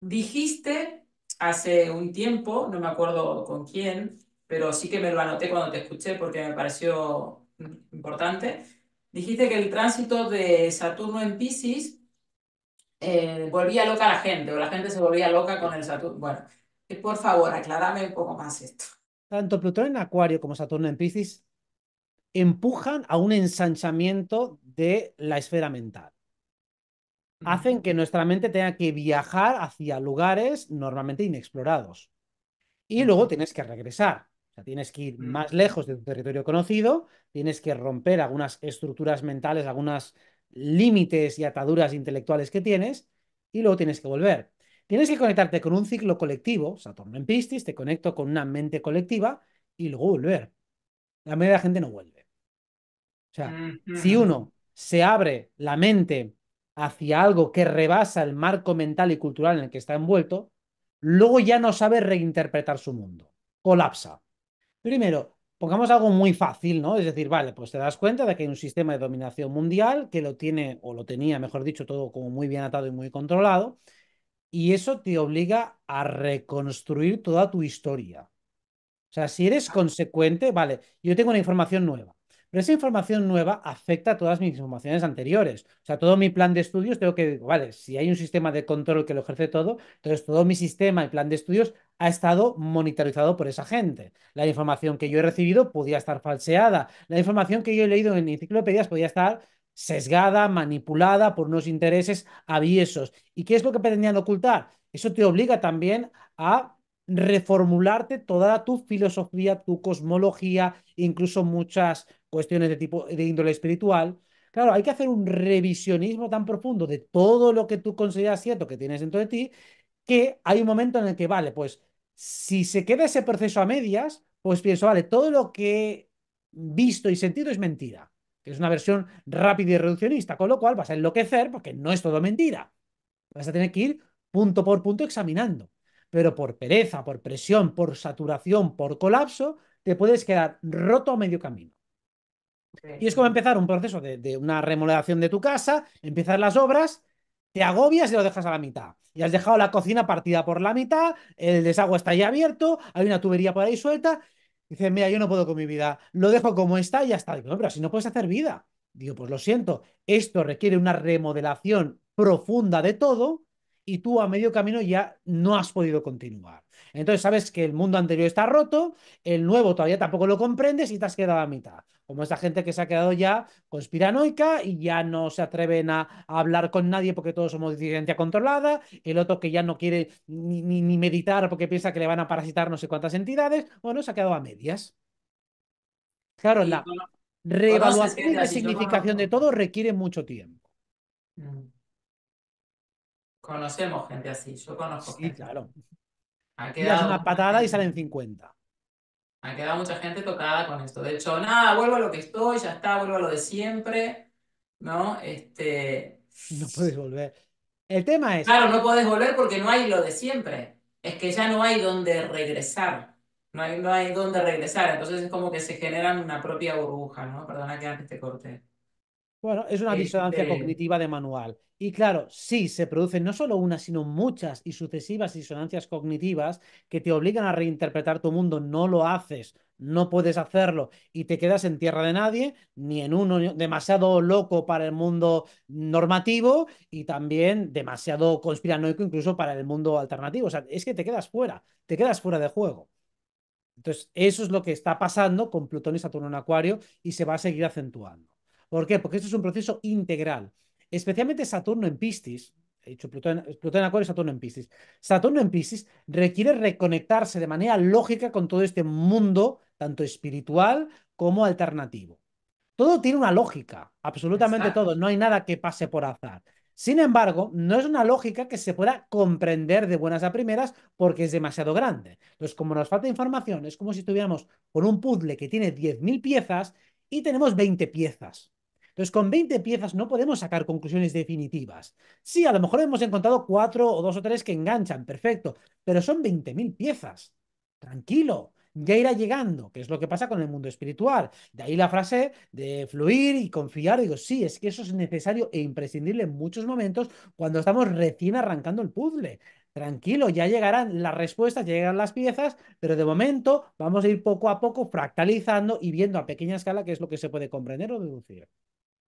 Dijiste hace un tiempo, no me acuerdo con quién, pero sí que me lo anoté cuando te escuché porque me pareció importante. Dijiste que el tránsito de Saturno en Pisces eh, volvía loca a la gente, o la gente se volvía loca con el Saturno. Bueno, eh, por favor, aclarame un poco más esto. Tanto Plutón en Acuario como Saturno en Pisces empujan a un ensanchamiento de la esfera mental hacen que nuestra mente tenga que viajar hacia lugares normalmente inexplorados. Y luego tienes que regresar. O sea, tienes que ir mm. más lejos de tu territorio conocido, tienes que romper algunas estructuras mentales, algunos límites y ataduras intelectuales que tienes, y luego tienes que volver. Tienes que conectarte con un ciclo colectivo, Saturno en pistis te conecto con una mente colectiva y luego volver. La mayoría de la gente no vuelve. O sea, si uno se abre la mente hacia algo que rebasa el marco mental y cultural en el que está envuelto, luego ya no sabe reinterpretar su mundo. Colapsa. Primero, pongamos algo muy fácil, ¿no? Es decir, vale, pues te das cuenta de que hay un sistema de dominación mundial que lo tiene, o lo tenía, mejor dicho, todo como muy bien atado y muy controlado, y eso te obliga a reconstruir toda tu historia. O sea, si eres ah. consecuente, vale, yo tengo una información nueva. Pero esa información nueva afecta a todas mis informaciones anteriores. O sea, todo mi plan de estudios tengo que, vale, si hay un sistema de control que lo ejerce todo, entonces todo mi sistema y plan de estudios ha estado monitorizado por esa gente. La información que yo he recibido podía estar falseada. La información que yo he leído en enciclopedias podía estar sesgada, manipulada por unos intereses aviesos. ¿Y qué es lo que pretendían ocultar? Eso te obliga también a reformularte toda tu filosofía, tu cosmología, incluso muchas cuestiones de tipo de índole espiritual. Claro, hay que hacer un revisionismo tan profundo de todo lo que tú consideras cierto que tienes dentro de ti, que hay un momento en el que, vale, pues si se queda ese proceso a medias, pues pienso, vale, todo lo que he visto y sentido es mentira, que es una versión rápida y reduccionista, con lo cual vas a enloquecer porque no es todo mentira. Vas a tener que ir punto por punto examinando. Pero por pereza, por presión, por saturación, por colapso, te puedes quedar roto a medio camino. Y es como empezar un proceso de, una remodelación de tu casa, empiezas las obras, te agobias y lo dejas a la mitad. Y has dejado la cocina partida por la mitad, el desagüe está ya abierto, hay una tubería por ahí suelta. Dices, mira, yo no puedo con mi vida, lo dejo como está y ya está. Digo, no, pero así no puedes hacer vida. Digo, pues lo siento, esto requiere una remodelación profunda de todo y tú a medio camino ya no has podido continuar. Entonces sabes que el mundo anterior está roto, el nuevo todavía tampoco lo comprendes y te has quedado a mitad. Como esa gente que se ha quedado ya conspiranoica y ya no se atreven a, hablar con nadie porque todos somos disidencia controlada, el otro que ya no quiere ni, meditar porque piensa que le van a parasitar no sé cuántas entidades, bueno, se ha quedado a medias. Claro, la reevaluación y la significación de todo requiere mucho tiempo. Mm. Conocemos gente así, yo conozco. Sí, claro. Ha quedado... una patada y salen 50. Ha quedado mucha gente tocada con esto. De hecho, nada, vuelvo a lo que estoy, ya está, vuelvo a lo de siempre, ¿no? Este... No puedes volver. El tema es... Claro, no puedes volver porque no hay lo de siempre. Es que ya no hay donde regresar. No hay, no hay donde regresar. Entonces es como que se generan una propia burbuja, ¿no? Perdona que antes te corté. Bueno, es una eh, disonancia cognitiva de manual. Y claro, sí, se producen no solo una, sino muchas y sucesivas disonancias cognitivas que te obligan a reinterpretar tu mundo. No lo haces, no puedes hacerlo y te quedas en tierra de nadie, ni en uno demasiado loco para el mundo normativo y también demasiado conspiranoico incluso para el mundo alternativo. O sea, es que te quedas fuera, te quedas fuera de juego. Entonces, eso es lo que está pasando con Plutón y Saturno en Acuario y se va a seguir acentuando. ¿Por qué? Porque esto es un proceso integral. Especialmente Saturno en Piscis, he dicho Plutón, en Acuario y Saturno en Piscis. Saturno en Piscis requiere reconectarse de manera lógica con todo este mundo, tanto espiritual como alternativo. Todo tiene una lógica, absolutamente todo, no hay nada que pase por azar. Sin embargo, no es una lógica que se pueda comprender de buenas a primeras porque es demasiado grande. Entonces, como nos falta información, es como si estuviéramos con un puzzle que tiene 10.000 piezas y tenemos 20 piezas. Entonces, con 20 piezas no podemos sacar conclusiones definitivas. Sí, a lo mejor hemos encontrado cuatro o dos o tres que enganchan, perfecto, pero son 20.000 piezas. Tranquilo, ya irá llegando, que es lo que pasa con el mundo espiritual. De ahí la frase de fluir y confiar. Digo, sí, es que eso es necesario e imprescindible en muchos momentos cuando estamos recién arrancando el puzzle. Tranquilo, ya llegarán las respuestas, ya llegarán las piezas, pero de momento vamos a ir poco a poco fractalizando y viendo a pequeña escala qué es lo que se puede comprender o deducir.